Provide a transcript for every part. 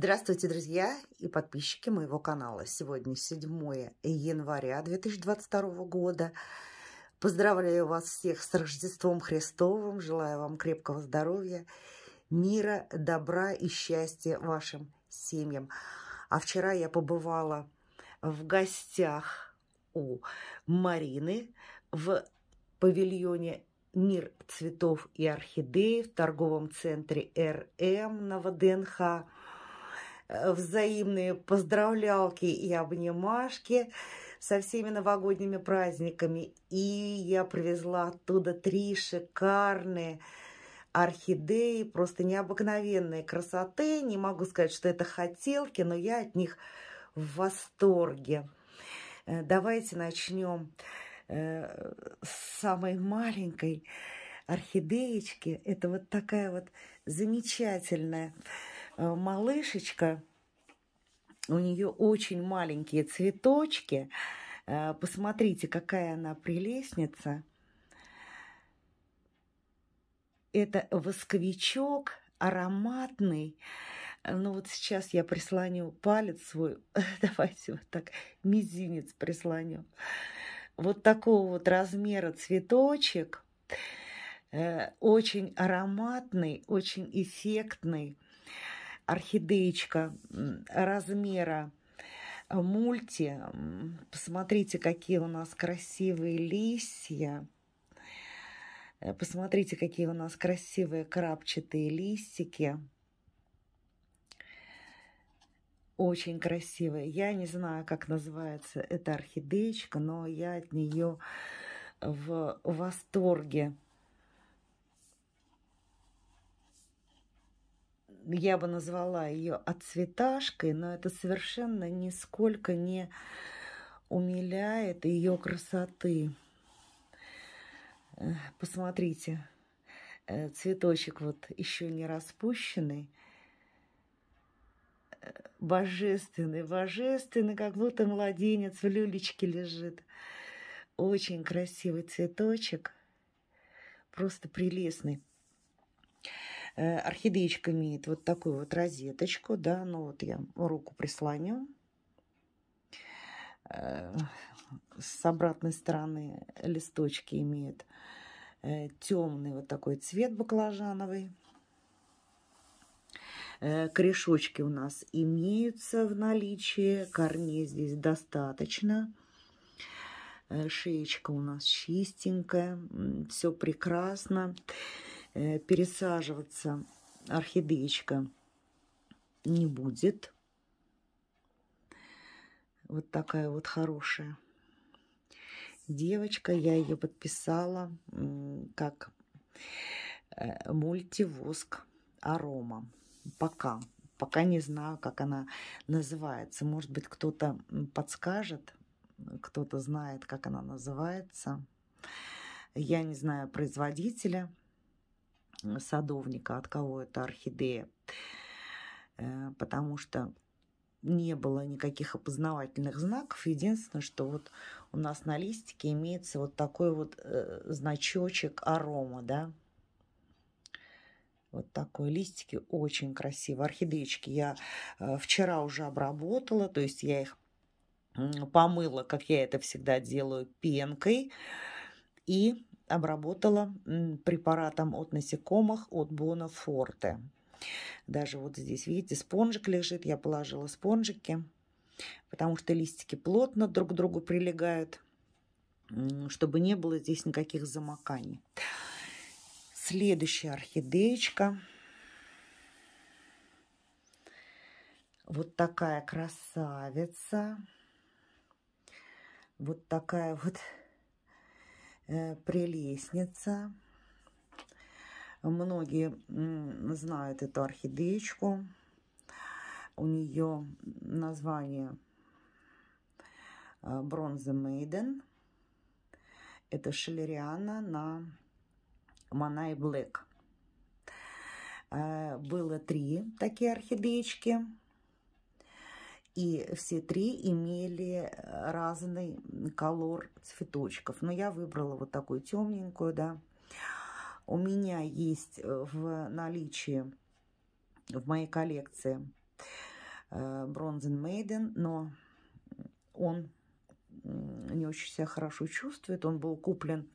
Здравствуйте, друзья и подписчики моего канала. Сегодня 7 января 2022 года. Поздравляю вас всех с Рождеством Христовым. Желаю вам крепкого здоровья, мира, добра и счастья вашим семьям. А вчера я побывала в гостях у Марины в павильоне «Мир цветов и орхидей» в торговом центре РМ Новоденха. Э, взаимные поздравлялки и обнимашки со всеми новогодними праздниками. И я привезла оттуда три шикарные орхидеи, просто необыкновенной красоты. Не могу сказать, что это хотелки, но я от них в восторге. Э, давайте начнем э, с самой маленькой орхидеечки. Это вот такая вот замечательная Э, малышечка, у нее очень маленькие цветочки. Э, посмотрите, какая она прелестница. Это восковичок ароматный. Ну вот сейчас я прислоню палец свой. Давайте вот так, мизинец прислоню. Вот такого вот размера цветочек. Э, очень ароматный, очень эффектный орхидеечка размера э, мульти. Посмотрите, какие у нас красивые листья. Э, посмотрите, какие у нас красивые крапчатые листики. Очень красивые. Я не знаю, как называется эта орхидеечка, но я от нее в восторге. я бы назвала ее отцветашкой, но это совершенно нисколько не умиляет ее красоты. Э, посмотрите, э, цветочек вот еще не распущенный, э, божественный, божественный, как будто младенец в люлечке лежит. Очень красивый цветочек, просто прелестный. Э, орхидеечка имеет вот такую вот розеточку, да, ну вот я руку прислоню. Э, с обратной стороны листочки имеют э, темный вот такой цвет баклажановый. Корешочки у нас имеются в наличии, корней здесь достаточно. Шеечка у нас чистенькая, все прекрасно. Прекрасно. Э, пересаживаться орхидеечка не будет. Вот такая вот хорошая девочка. Я ее подписала как э, мультивоск арома. Пока. Пока не знаю, как она называется. Может быть, кто-то подскажет, кто-то знает, как она называется. Я не знаю производителя садовника, от кого это орхидея, э, потому что не было никаких опознавательных знаков. Единственное, что вот у нас на листике имеется вот такой вот э, значочек арома, да, вот такой листики, очень красиво. Орхидеечки я э, вчера уже обработала, то есть я их помыла, как я это всегда делаю, пенкой. И обработала препаратом от насекомых от Бона Форте. Даже вот здесь, видите, спонжик лежит, я положила спонжики, потому что листики плотно друг к другу прилегают, чтобы не было здесь никаких замоканий. Следующая орхидеечка. Вот такая красавица. Вот такая вот Э, прелестница. Многие знают эту орхидеечку. У нее название Бронза э, Мейден. Это шелериана на Манай Блэк. Э, было три такие орхидеечки и все три имели разный колор цветочков. Но я выбрала вот такую темненькую, да. У меня есть в наличии, в моей коллекции Бронзен э, Мейден, но он не очень себя хорошо чувствует. Он был куплен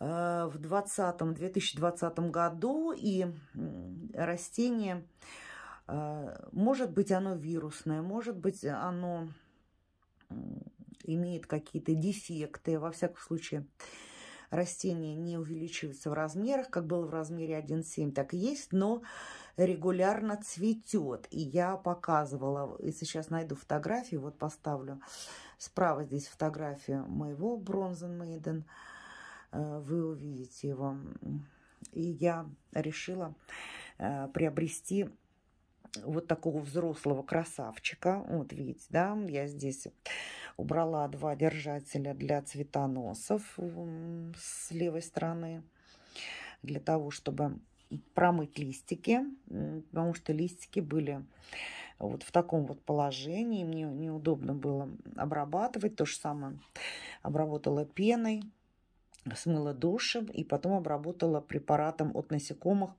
э, в 2020, 2020 году, и растение а, может быть, оно вирусное, может быть, оно имеет какие-то дефекты. Во всяком случае, растение не увеличивается в размерах, как было в размере 1,7, так и есть, но регулярно цветет. И я показывала, и сейчас найду фотографию, вот поставлю справа здесь фотографию моего Бронзен Мейден. Э, вы увидите его. И я решила э, приобрести вот такого взрослого красавчика. Вот видите, да, я здесь убрала два держателя для цветоносов с левой стороны, для того, чтобы промыть листики, потому что листики были вот в таком вот положении. Мне неудобно было обрабатывать. То же самое обработала пеной, смыла душем и потом обработала препаратом от насекомых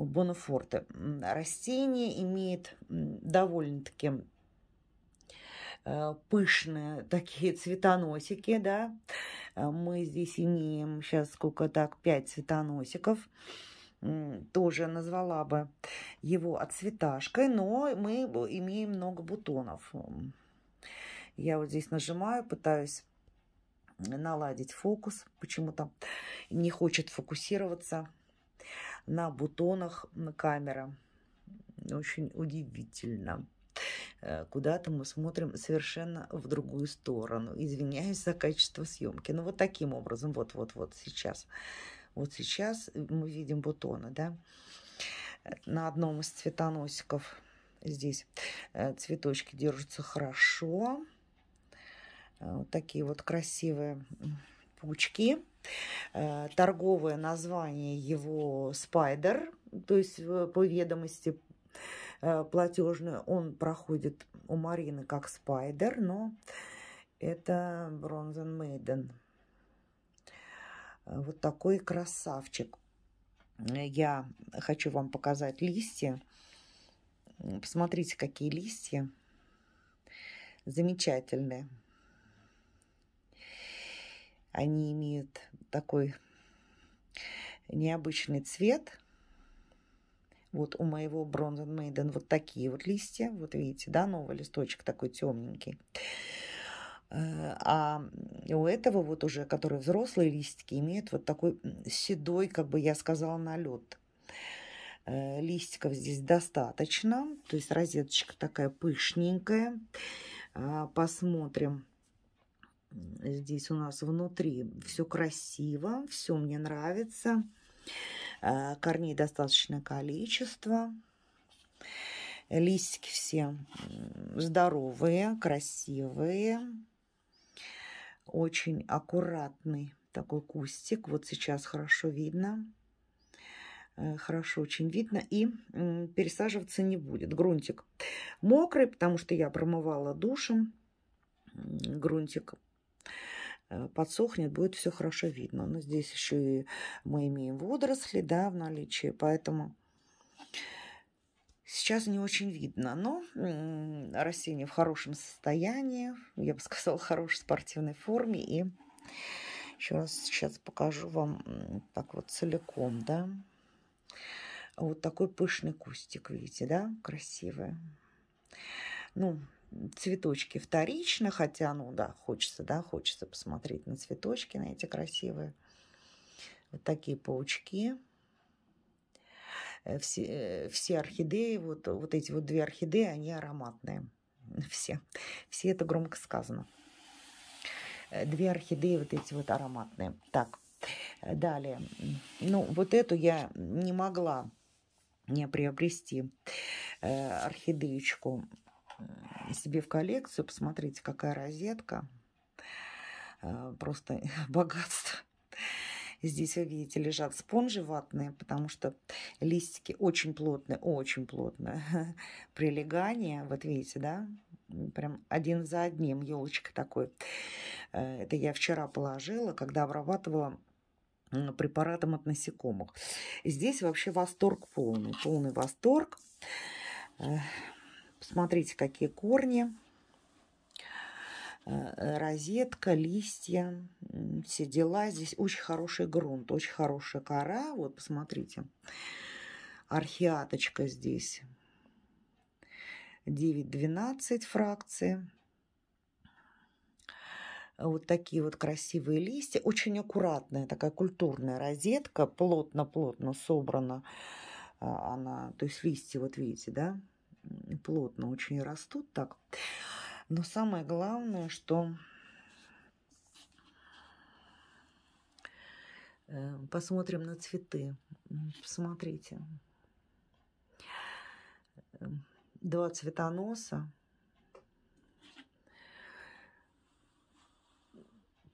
у Бонафорте. Растение имеет довольно-таки э, пышные такие цветоносики, да. Э, мы здесь имеем сейчас сколько так, пять цветоносиков. Тоже назвала бы его отцветашкой, но мы имеем много бутонов. Я вот здесь нажимаю, пытаюсь наладить фокус. Почему-то не хочет фокусироваться на бутонах камера. Очень удивительно. Э, куда-то мы смотрим совершенно в другую сторону. Извиняюсь за качество съемки. но ну, вот таким образом, вот-вот-вот сейчас. Вот сейчас мы видим бутоны, да, на одном из цветоносиков здесь э, цветочки держатся хорошо. Э, вот такие вот красивые пучки. Э, торговое название его Spider, то есть э, по ведомости э, платежную он проходит у Марины как Spider, но это бронзен мейден. Вот такой красавчик. Я хочу вам показать листья. Посмотрите, какие листья. Замечательные. Они имеют такой необычный цвет. Вот у моего Бронзен Мейден вот такие вот листья. Вот видите, да, новый листочек такой темненький. Э, а у этого вот уже, который взрослые листики, имеют вот такой седой, как бы я сказала, налет. Э, листиков здесь достаточно. То есть розеточка такая пышненькая. Э, посмотрим здесь у нас внутри все красиво, все мне нравится. А, корней достаточное количество. Листики все здоровые, красивые. Очень аккуратный такой кустик. Вот сейчас хорошо видно. Э, хорошо очень видно. И пересаживаться не будет. Грунтик мокрый, потому что я промывала душем. Грунтик Э, подсохнет, будет все хорошо видно. Но здесь еще и мы имеем водоросли, да, в наличии, поэтому сейчас не очень видно. Но растение в хорошем состоянии, я бы сказала, в хорошей спортивной форме. И еще раз сейчас покажу вам так вот целиком, да. Вот такой пышный кустик, видите, да, красивый. Ну, цветочки вторично, хотя, ну да, хочется, да, хочется посмотреть на цветочки, на эти красивые. Вот такие паучки. Э, все, э, все орхидеи, вот, вот эти вот две орхидеи, они ароматные. Все. Все это громко сказано. Э, две орхидеи вот эти вот ароматные. Так, далее. Ну, вот эту я не могла не приобрести орхидеечку Э, себе в коллекцию. Посмотрите, какая розетка. Э, просто богатство. Здесь, вы видите, лежат спонжи ватные, потому что листики очень плотные, очень плотное прилегание. Вот видите, да? Прям один за одним елочка такой. Э, это я вчера положила, когда обрабатывала препаратом от насекомых. Здесь вообще восторг полный, полный восторг. Смотрите, какие корни. Э, э, розетка, листья, все дела. Здесь очень хороший грунт, очень хорошая кора. Вот, посмотрите. Архиаточка здесь. 9-12 фракции. Вот такие вот красивые листья. Очень аккуратная такая культурная розетка. Плотно-плотно собрана э, она. То есть листья, вот видите, да? плотно очень растут так. Но самое главное, что э, посмотрим на цветы. Посмотрите. Эм, два цветоноса.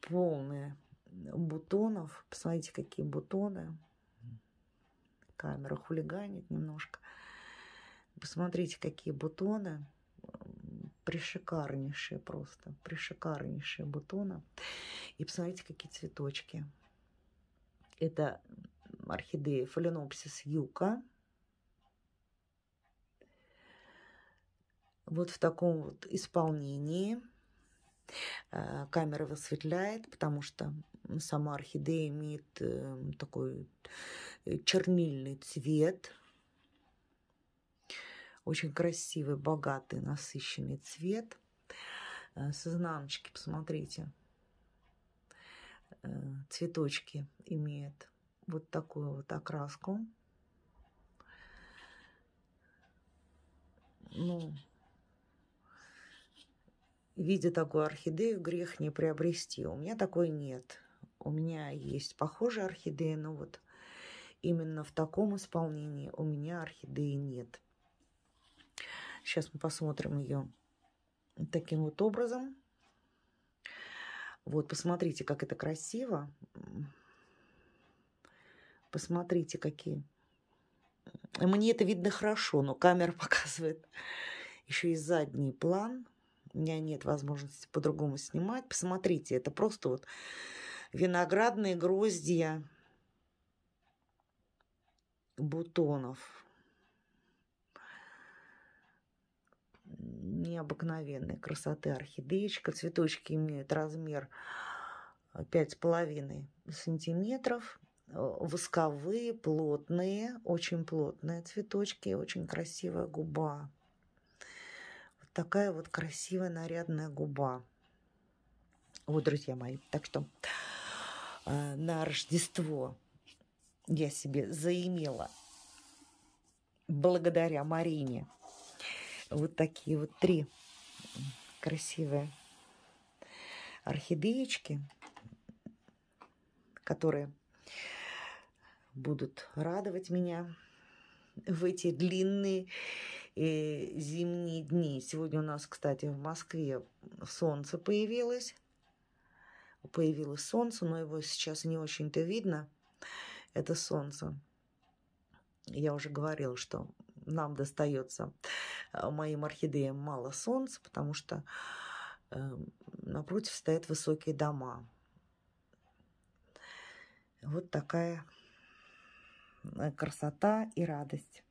Полные бутонов. Посмотрите, какие бутоны. Камера хулиганит немножко. Посмотрите, какие бутоны. Пришикарнейшие просто. Пришикарнейшие бутоны. И посмотрите, какие цветочки. Это орхидея фаленопсис юка. Вот в таком вот исполнении. Э, камера высветляет, потому что сама орхидея имеет э, такой э, чернильный цвет – очень красивый, богатый, насыщенный цвет. Э, с изнаночки, посмотрите, э, цветочки имеют вот такую вот окраску. Ну, видя такую орхидею, грех не приобрести. У меня такой нет. У меня есть похожие орхидеи, но вот именно в таком исполнении у меня орхидеи нет. Сейчас мы посмотрим ее таким вот образом. Вот, посмотрите, как это красиво. Посмотрите, какие. Мне это видно хорошо, но камера показывает еще и задний план. У меня нет возможности по-другому снимать. Посмотрите, это просто вот виноградные гроздья бутонов. необыкновенной красоты орхидеечка. Цветочки имеют размер 5,5 а, сантиметров. Э, восковые, плотные, очень плотные цветочки, очень красивая губа. Вот такая вот красивая нарядная губа. Вот, друзья мои, так что а, на Рождество я себе заимела благодаря Марине вот такие вот три красивые орхидеечки, которые будут радовать меня в эти длинные э, зимние дни. Сегодня у нас, кстати, в Москве солнце появилось. Появилось солнце, но его сейчас не очень-то видно. Это солнце. Я уже говорила, что нам достается э, моим орхидеям мало солнца, потому что эм, напротив стоят высокие дома. Вот такая э, красота и радость.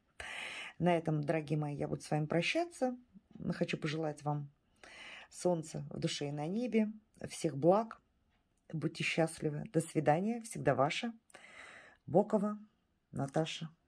На этом, дорогие мои, я буду с вами прощаться. Хочу пожелать вам солнца в душе и на небе, всех благ. Будьте счастливы. До свидания. Всегда ваша. Бокова Наташа.